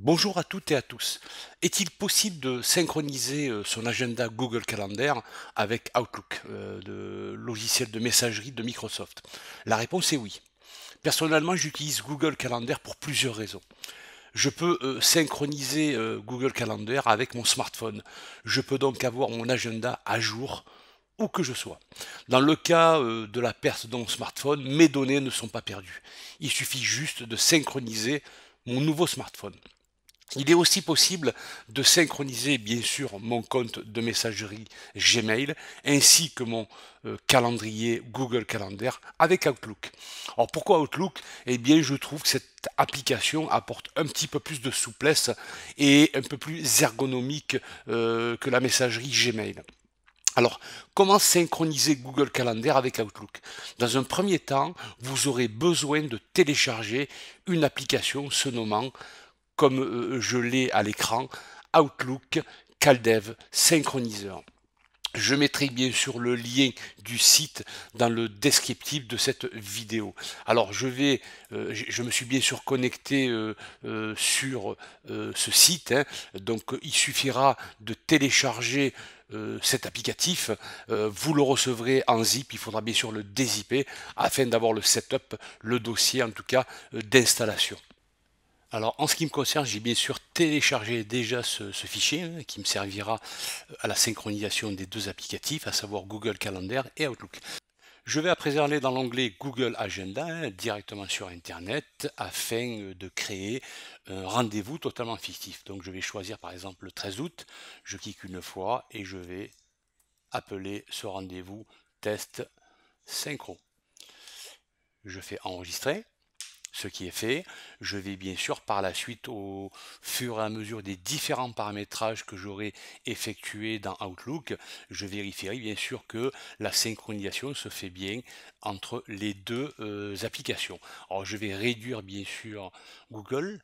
Bonjour à toutes et à tous. Est-il possible de synchroniser euh, son agenda Google Calendar avec Outlook, le euh, logiciel de messagerie de Microsoft La réponse est oui. Personnellement, j'utilise Google Calendar pour plusieurs raisons. Je peux euh, synchroniser Google Calendar avec mon smartphone. Je peux donc avoir mon agenda à jour où que je sois. Dans le cas de la perte de mon smartphone, mes données ne sont pas perdues. Il suffit juste de synchroniser mon nouveau smartphone. Il est aussi possible de synchroniser bien sûr mon compte de messagerie Gmail ainsi que mon euh, calendrier Google Calendar avec Outlook. Alors pourquoi Outlook Eh bien je trouve que cette application apporte un petit peu plus de souplesse et un peu plus ergonomique euh, que la messagerie Gmail. Alors, comment synchroniser Google Calendar avec Outlook Dans un premier temps, vous aurez besoin de télécharger une application se nommant comme euh, je l'ai à l'écran, Outlook, CalDev, synchroniseur. Je mettrai bien sûr le lien du site dans le descriptif de cette vidéo. Alors je vais, euh, je me suis bien sûr connecté euh, sur ce site, hein. donc il suffira de télécharger cet applicatif, vous le recevrez en zip, il faudra bien sûr le dézipper afin d'avoir le setup, le dossier en tout cas d'installation. Alors en ce qui me concerne, j'ai bien sûr téléchargé déjà ce, fichier hein, qui me servira euh, à la synchronisation des deux applicatifs, à savoir Google Calendar et Outlook. Je vais à aller dans l'onglet Google Agenda hein, directement sur Internet afin euh, de créer un rendez-vous totalement fictif. Donc je vais choisir par exemple le 13 août, je clique une fois et je vais appeler ce rendez-vous test synchro. Je fais enregistrer ce qui est fait. Je vais bien sûr par la suite, au fur et à mesure des différents paramétrages que j'aurai effectués dans Outlook, je vérifierai bien sûr que la synchronisation se fait bien entre les deux euh, applications. Alors je vais réduire bien sûr Google,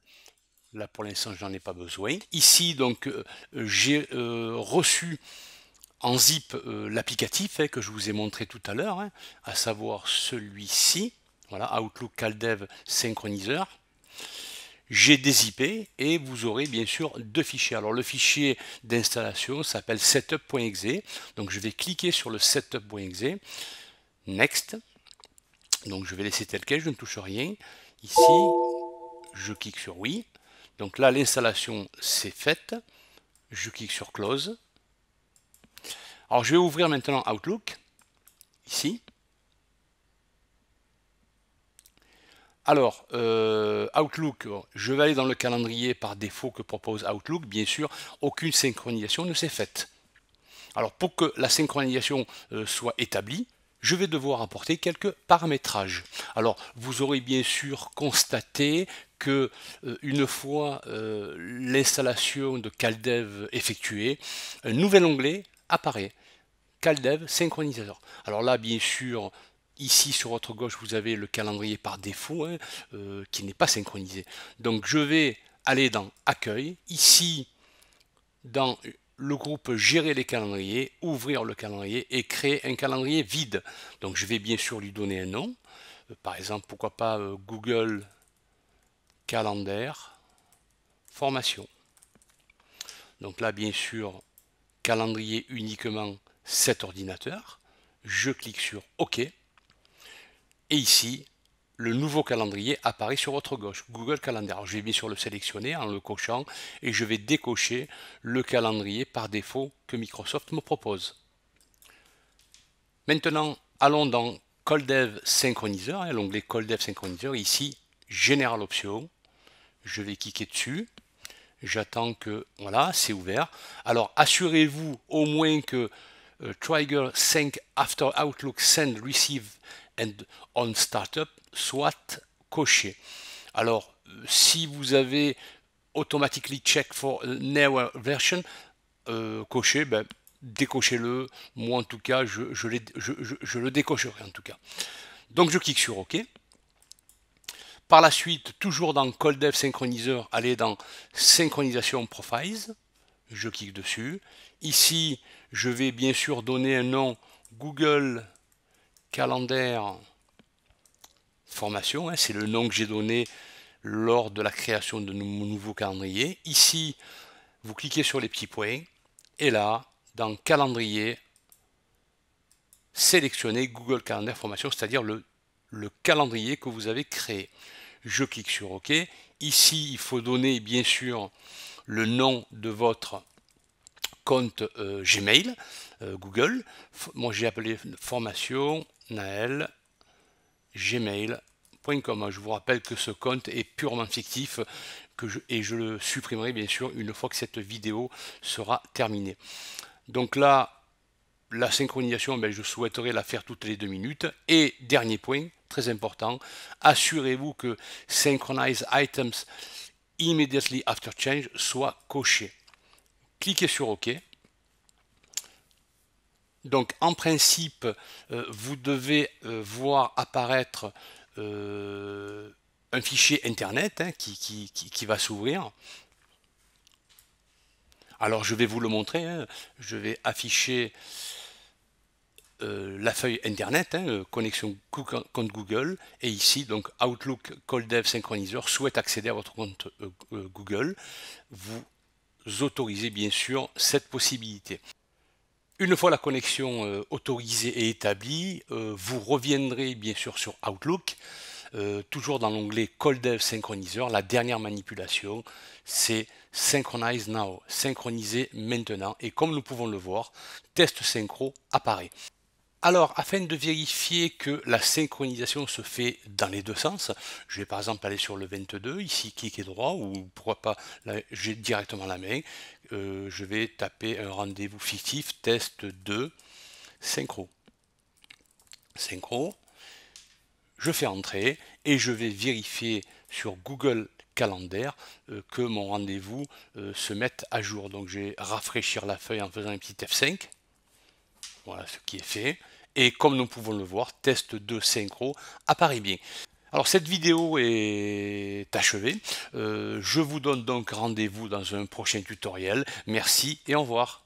là pour l'instant je n'en ai pas besoin. Ici donc euh, j'ai euh, reçu en zip l'applicatif hein, que je vous ai montré tout à l'heure, hein, à savoir celui-ci. Voilà, Outlook CalDev Synchroniseur. J'ai des IP et vous aurez bien sûr deux fichiers. Alors le fichier d'installation s'appelle setup.exe. Donc je vais cliquer sur le setup.exe. Next. Donc je vais laisser tel quel, je ne touche rien. Ici, je clique sur oui. Donc là, l'installation s'est faite. Je clique sur close. Alors je vais ouvrir maintenant Outlook. Ici. Alors, euh, Outlook, je vais aller dans le calendrier par défaut que propose Outlook. Bien sûr, aucune synchronisation ne s'est faite. Alors, pour que la synchronisation euh, soit établie, je vais devoir apporter quelques paramétrages. Alors, vous aurez bien sûr constaté que euh, une fois l'installation de CalDev effectuée, un nouvel onglet apparaît. CalDev synchronisateur. Alors là, bien sûr, Ici, sur votre gauche, vous avez le calendrier par défaut hein, euh, qui n'est pas synchronisé. Donc, je vais aller dans Accueil. Ici, dans le groupe Gérer les calendriers, Ouvrir le calendrier et Créer un calendrier vide. Donc, je vais bien sûr lui donner un nom. Euh, par exemple, pourquoi pas euh, Google Calendaire Formation. Donc là, bien sûr, calendrier uniquement cet ordinateur. Je clique sur OK. Et ici, le nouveau calendrier apparaît sur votre gauche, Google Calendar. je vais bien sûr le sélectionner en le cochant et je vais décocher le calendrier par défaut que Microsoft me propose. Maintenant, allons dans Dev Synchronizer, Synchroniseur. l'onglet Dev Synchroniseur. ici, Général Options. Je vais cliquer dessus. J'attends que, voilà, c'est ouvert. Alors, assurez-vous au moins que euh, Trigger Sync After Outlook Send Receive and On Startup soit coché. Alors, euh, si vous avez Automatically Check for Newer Version euh, coché, ben, décochez-le. Moi, en tout cas, je, le décocherai en tout cas. Donc, je clique sur OK. Par la suite, toujours dans Dev synchroniseur, allez dans Synchronisation Profiles. Je clique dessus. Ici, je vais bien sûr donner un nom Google Calendar Formation. Hein, c'est le nom que j'ai donné lors de la création de mon nouveau calendrier. Ici, vous cliquez sur les petits points et là, dans Calendrier, sélectionnez Google Calendar Formation, c'est-à-dire le, le, calendrier que vous avez créé. Je clique sur OK. Ici, il faut donner bien sûr le nom de votre compte euh, Gmail, euh, Google. moi j'ai appelé formation gmail.com. Je vous rappelle que ce compte est purement fictif que et je le supprimerai bien sûr une fois que cette vidéo sera terminée. Donc là, la synchronisation, ben, je souhaiterais la faire toutes les deux minutes. Et dernier point, très important, assurez-vous que Synchronize Items immediately after change soit coché cliquez sur OK. Donc en principe, euh, vous devez euh, voir apparaître euh, un fichier Internet hein, qui, qui, va s'ouvrir. Alors je vais vous le montrer, hein. je vais afficher la feuille Internet, hein, connexion compte Google, et ici, donc Outlook Call Dev Synchronizer souhaite accéder à votre compte Google. Vous autoriser bien sûr cette possibilité. Une fois la connexion euh, autorisée et établie, euh, vous reviendrez bien sûr sur Outlook, euh, toujours dans l'onglet Dev synchroniseur La dernière manipulation, c'est Synchronize Now, synchroniser maintenant. Et comme nous pouvons le voir, Test Synchro apparaît. Alors, afin de vérifier que la synchronisation se fait dans les deux sens, je vais par exemple aller sur le 22, ici cliquer droit, ou pourquoi pas, j'ai directement la main, euh, je vais taper un rendez-vous fictif, test 2, synchro. Synchro, je fais entrer, et je vais vérifier sur Google Calendar euh, que mon rendez-vous euh, se mette à jour. Donc je vais rafraîchir la feuille en faisant un petit F5. Voilà ce qui est fait et comme nous pouvons le voir, test de synchro apparaît bien. Alors cette vidéo est achevée, euh, je vous donne donc rendez-vous dans un prochain tutoriel, merci et au revoir.